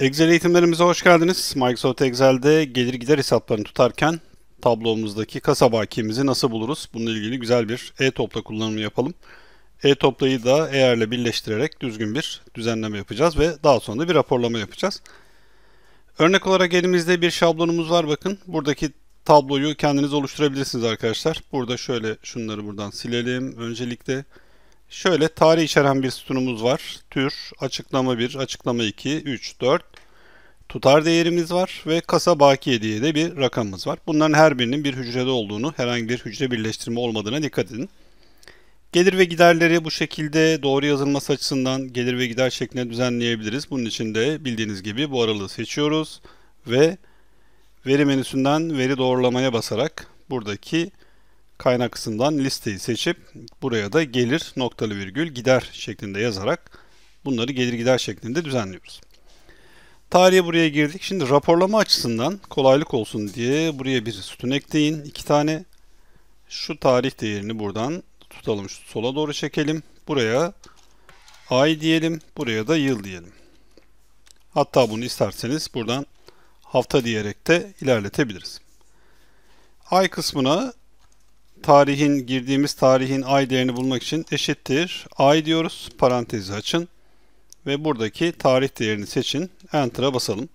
Excel eğitimlerimize hoş geldiniz. Microsoft Excel'de gelir gider hesaplarını tutarken tablomuzdaki kasa bakiyemizi nasıl buluruz? Bununla ilgili güzel bir e-topla kullanımı yapalım. E-toplayı da eğerle e birleştirerek düzgün bir düzenleme yapacağız ve daha sonra da bir raporlama yapacağız. Örnek olarak elimizde bir şablonumuz var bakın. Buradaki tabloyu kendiniz oluşturabilirsiniz arkadaşlar. Burada şöyle şunları buradan silelim. Öncelikle Şöyle tarih içeren bir sütunumuz var. Tür, açıklama 1, açıklama 2, 3, 4. Tutar değerimiz var ve kasa bakiye diye de bir rakamımız var. Bunların her birinin bir hücrede olduğunu, herhangi bir hücre birleştirme olmadığına dikkat edin. Gelir ve giderleri bu şekilde doğru yazılması açısından gelir ve gider şeklinde düzenleyebiliriz. Bunun için de bildiğiniz gibi bu aralığı seçiyoruz ve veri menüsünden veri doğrulamaya basarak buradaki kaynak kısmından listeyi seçip buraya da gelir noktalı virgül gider şeklinde yazarak bunları gelir gider şeklinde düzenliyoruz. Tarihe buraya girdik. Şimdi raporlama açısından kolaylık olsun diye buraya bir sütun ekleyin. İki tane şu tarih değerini buradan tutalım. Şu sola doğru çekelim. Buraya ay diyelim. Buraya da yıl diyelim. Hatta bunu isterseniz buradan hafta diyerek de ilerletebiliriz. Ay kısmına tarihin girdiğimiz tarihin ay değerini bulmak için eşittir. Ay diyoruz. Parantezi açın. Ve buradaki tarih değerini seçin. Enter'a basalım.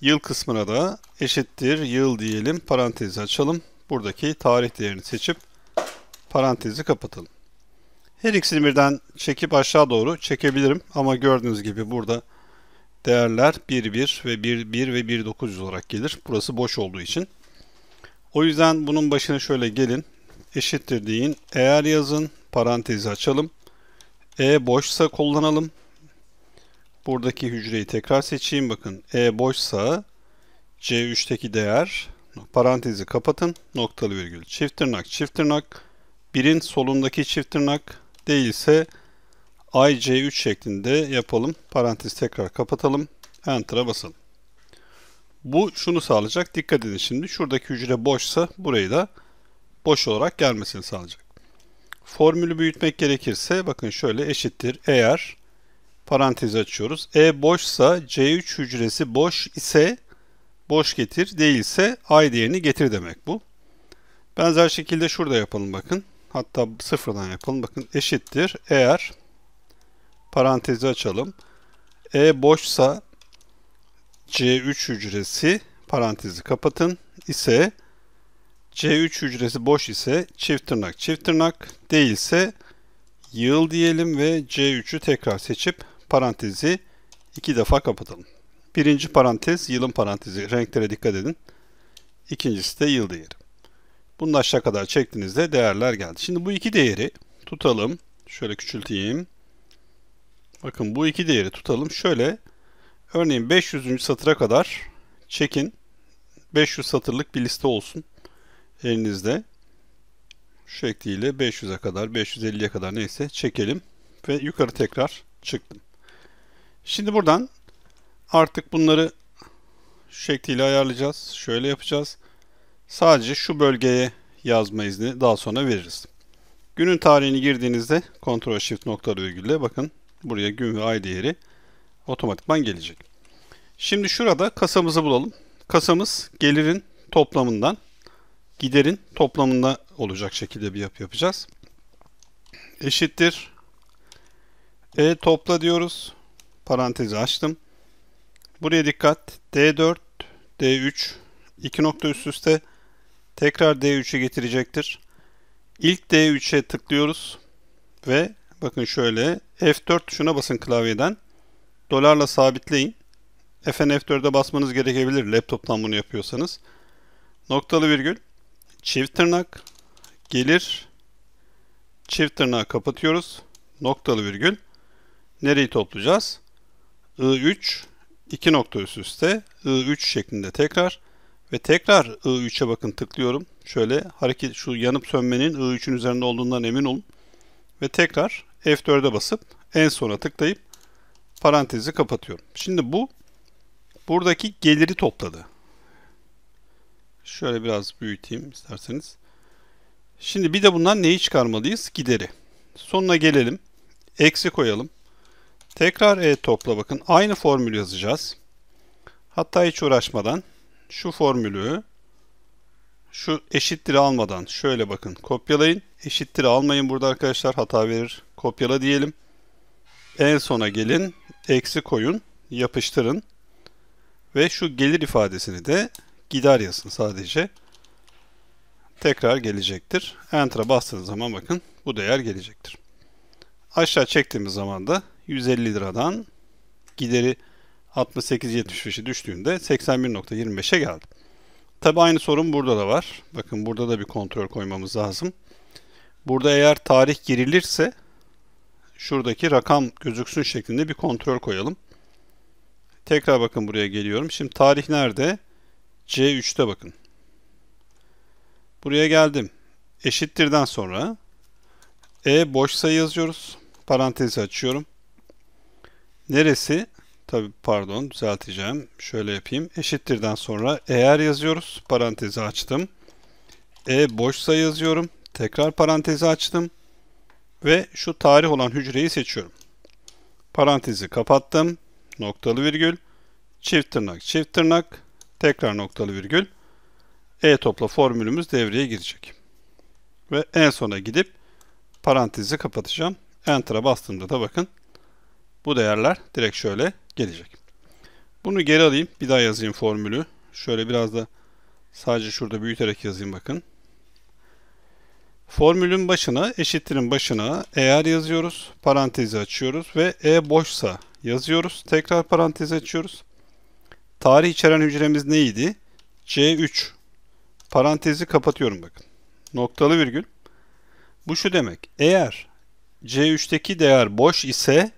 Yıl kısmına da eşittir yıl diyelim. Parantezi açalım. Buradaki tarih değerini seçip parantezi kapatalım. Her ikisini birden çekip aşağı doğru çekebilirim. Ama gördüğünüz gibi burada değerler 1.1 ve 1.1 ve 1.900 olarak gelir. Burası boş olduğu için. O yüzden bunun başına şöyle gelin. Eşittir deyin. Eğer yazın. Parantezi açalım. E boşsa kullanalım. Buradaki hücreyi tekrar seçeyim. Bakın E boşsa C3'teki değer parantezi kapatın. Noktalı virgül. Çift tırnak çift tırnak. Birin solundaki çift tırnak değilse IC3 şeklinde yapalım. Parantezi tekrar kapatalım. Enter'a basalım. Bu şunu sağlayacak. Dikkat edin şimdi. Şuradaki hücre boşsa burayı da boş olarak gelmesini sağlayacak. Formülü büyütmek gerekirse bakın şöyle eşittir. Eğer parantezi açıyoruz. E boşsa C3 hücresi boş ise boş getir değilse ay değerini getir demek bu. Benzer şekilde şurada yapalım bakın. Hatta sıfırdan yapalım. Bakın eşittir. Eğer parantezi açalım. E boşsa C3 hücresi parantezi kapatın ise C3 hücresi boş ise çift tırnak çift tırnak değilse yıl diyelim ve C3'ü tekrar seçip parantezi iki defa kapatalım. Birinci parantez yılın parantezi. Renklere dikkat edin. İkincisi de yıl değeri. Bunu aşağı kadar çektiğinizde değerler geldi. Şimdi bu iki değeri tutalım. Şöyle küçülteyim. Bakın bu iki değeri tutalım. Şöyle Örneğin 500. satıra kadar çekin. 500 satırlık bir liste olsun elinizde. Şu şekliyle 500'e kadar, 550'ye kadar neyse çekelim ve yukarı tekrar çıktım. Şimdi buradan artık bunları şu şekliyle ayarlayacağız. Şöyle yapacağız. Sadece şu bölgeye yazma izni daha sonra veririz. Günün tarihini girdiğinizde Ctrl Shift nokta virgülle bakın buraya gün ve ay değeri otomatikman gelecek. Şimdi şurada kasamızı bulalım. Kasamız gelirin toplamından giderin toplamında olacak şekilde bir yapı yapacağız. Eşittir. E topla diyoruz. Parantezi açtım. Buraya dikkat. D4, D3 iki nokta üst üste tekrar D3'e getirecektir. İlk D3'e tıklıyoruz ve bakın şöyle F4 tuşuna basın klavyeden dolarla sabitleyin. Fn F4'e basmanız gerekebilir laptoptan bunu yapıyorsanız. Noktalı virgül, çift tırnak, gelir, çift tırnağı kapatıyoruz. Noktalı virgül. Nereyi toplayacağız? I3, iki nokta üst üste, I3 şeklinde tekrar ve tekrar I3'e bakın tıklıyorum. Şöyle hareket şu yanıp sönmenin I3'ün üzerinde olduğundan emin olun. Ve tekrar F4'e basıp en sona tıklayıp Parantezi kapatıyorum. Şimdi bu buradaki geliri topladı. Şöyle biraz büyüteyim isterseniz. Şimdi bir de bundan neyi çıkarmalıyız? Gideri. Sonuna gelelim. Eksi koyalım. Tekrar E topla bakın. Aynı formülü yazacağız. Hatta hiç uğraşmadan şu formülü şu eşittir almadan şöyle bakın kopyalayın. Eşittir almayın burada arkadaşlar hata verir. Kopyala diyelim. En sona gelin, eksi koyun, yapıştırın ve şu gelir ifadesini de gider yazın sadece. Tekrar gelecektir. Enter'a bastığınız zaman bakın bu değer gelecektir. Aşağı çektiğimiz zaman da 150 liradan gideri 68.75'e düştüğünde 81.25'e geldi. Tabi aynı sorun burada da var. Bakın burada da bir kontrol koymamız lazım. Burada eğer tarih girilirse şuradaki rakam gözüksün şeklinde bir kontrol koyalım. Tekrar bakın buraya geliyorum. Şimdi tarih nerede? C3'te bakın. Buraya geldim. Eşittirden sonra E boş sayı yazıyoruz. Parantezi açıyorum. Neresi? Tabi pardon düzelteceğim. Şöyle yapayım. Eşittirden sonra eğer yazıyoruz. Parantezi açtım. E boş sayı yazıyorum. Tekrar parantezi açtım ve şu tarih olan hücreyi seçiyorum. Parantezi kapattım. Noktalı virgül. Çift tırnak, çift tırnak. Tekrar noktalı virgül. E topla formülümüz devreye girecek. Ve en sona gidip parantezi kapatacağım. Enter'a bastığımda da bakın bu değerler direkt şöyle gelecek. Bunu geri alayım. Bir daha yazayım formülü. Şöyle biraz da sadece şurada büyüterek yazayım bakın. Formülün başına eşittirin başına eğer yazıyoruz. Parantezi açıyoruz ve e boşsa yazıyoruz. Tekrar parantez açıyoruz. Tarih içeren hücremiz neydi? C3. Parantezi kapatıyorum bakın. Noktalı virgül. Bu şu demek. Eğer C3'teki değer boş ise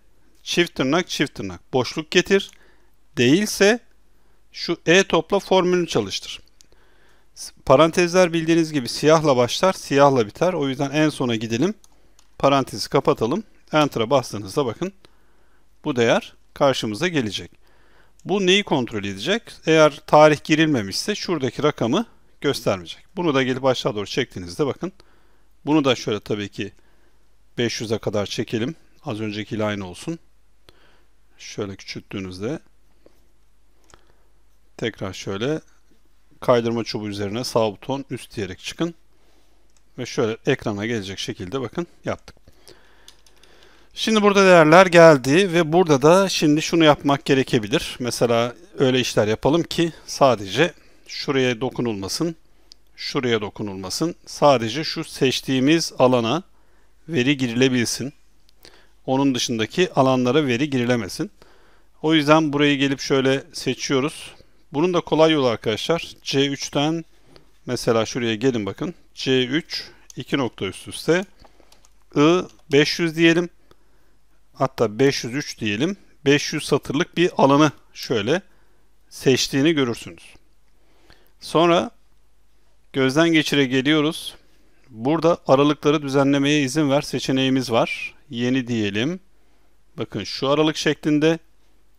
çift tırnak çift tırnak boşluk getir. Değilse şu E topla formülünü çalıştır. Parantezler bildiğiniz gibi siyahla başlar, siyahla biter. O yüzden en sona gidelim. Parantezi kapatalım. Enter'a bastığınızda bakın bu değer karşımıza gelecek. Bu neyi kontrol edecek? Eğer tarih girilmemişse şuradaki rakamı göstermeyecek. Bunu da gelip aşağı doğru çektiğinizde bakın. Bunu da şöyle tabii ki 500'e kadar çekelim. Az öncekiyle aynı olsun. Şöyle küçülttüğünüzde tekrar şöyle kaydırma çubuğu üzerine sağ buton üst diyerek çıkın. Ve şöyle ekrana gelecek şekilde bakın yaptık. Şimdi burada değerler geldi ve burada da şimdi şunu yapmak gerekebilir. Mesela öyle işler yapalım ki sadece şuraya dokunulmasın, şuraya dokunulmasın. Sadece şu seçtiğimiz alana veri girilebilsin. Onun dışındaki alanlara veri girilemesin. O yüzden burayı gelip şöyle seçiyoruz. Bunun da kolay yolu arkadaşlar. C3'ten mesela şuraya gelin bakın. C3 2 nokta üst üste. I 500 diyelim. Hatta 503 diyelim. 500 satırlık bir alanı şöyle seçtiğini görürsünüz. Sonra gözden geçire geliyoruz. Burada aralıkları düzenlemeye izin ver seçeneğimiz var. Yeni diyelim. Bakın şu aralık şeklinde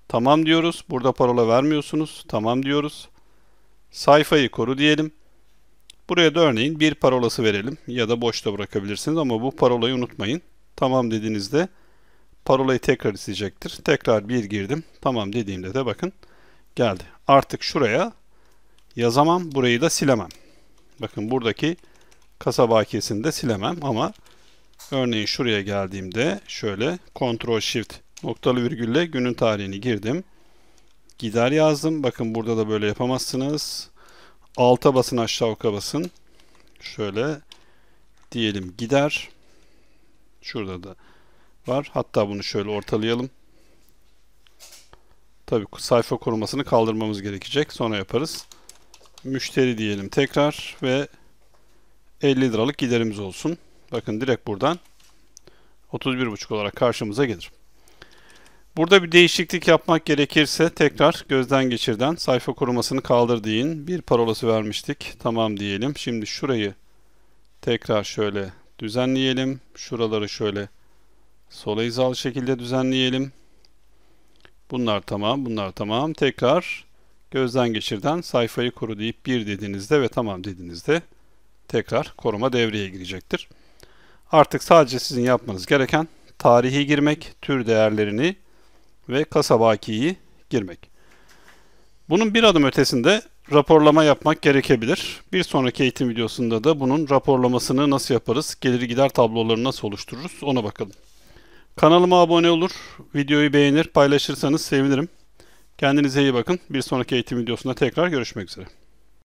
Tamam diyoruz. Burada parola vermiyorsunuz. Tamam diyoruz. Sayfayı koru diyelim. Buraya da örneğin bir parolası verelim ya da boşta bırakabilirsiniz ama bu parolayı unutmayın. Tamam dediğinizde parolayı tekrar isteyecektir. Tekrar bir girdim. Tamam dediğimde de bakın geldi. Artık şuraya yazamam. Burayı da silemem. Bakın buradaki kasaba bakiyesini de silemem ama örneğin şuraya geldiğimde şöyle Ctrl Shift Noktalı virgülle günün tarihini girdim. Gider yazdım. Bakın burada da böyle yapamazsınız. Alta basın aşağı oka basın. Şöyle diyelim gider. Şurada da var. Hatta bunu şöyle ortalayalım. Tabii sayfa korumasını kaldırmamız gerekecek. Sonra yaparız. Müşteri diyelim tekrar ve 50 liralık giderimiz olsun. Bakın direkt buradan 31,5 olarak karşımıza gelir. Burada bir değişiklik yapmak gerekirse tekrar gözden geçirden sayfa korumasını kaldır deyin. Bir parolası vermiştik. Tamam diyelim. Şimdi şurayı tekrar şöyle düzenleyelim. Şuraları şöyle sola hizalı şekilde düzenleyelim. Bunlar tamam, bunlar tamam. Tekrar gözden geçirden sayfayı koru deyip bir dediğinizde ve tamam dediğinizde tekrar koruma devreye girecektir. Artık sadece sizin yapmanız gereken tarihi girmek, tür değerlerini ve kasa bakiyi girmek. Bunun bir adım ötesinde raporlama yapmak gerekebilir. Bir sonraki eğitim videosunda da bunun raporlamasını nasıl yaparız, gelir gider tablolarını nasıl oluştururuz ona bakalım. Kanalıma abone olur, videoyu beğenir, paylaşırsanız sevinirim. Kendinize iyi bakın. Bir sonraki eğitim videosunda tekrar görüşmek üzere.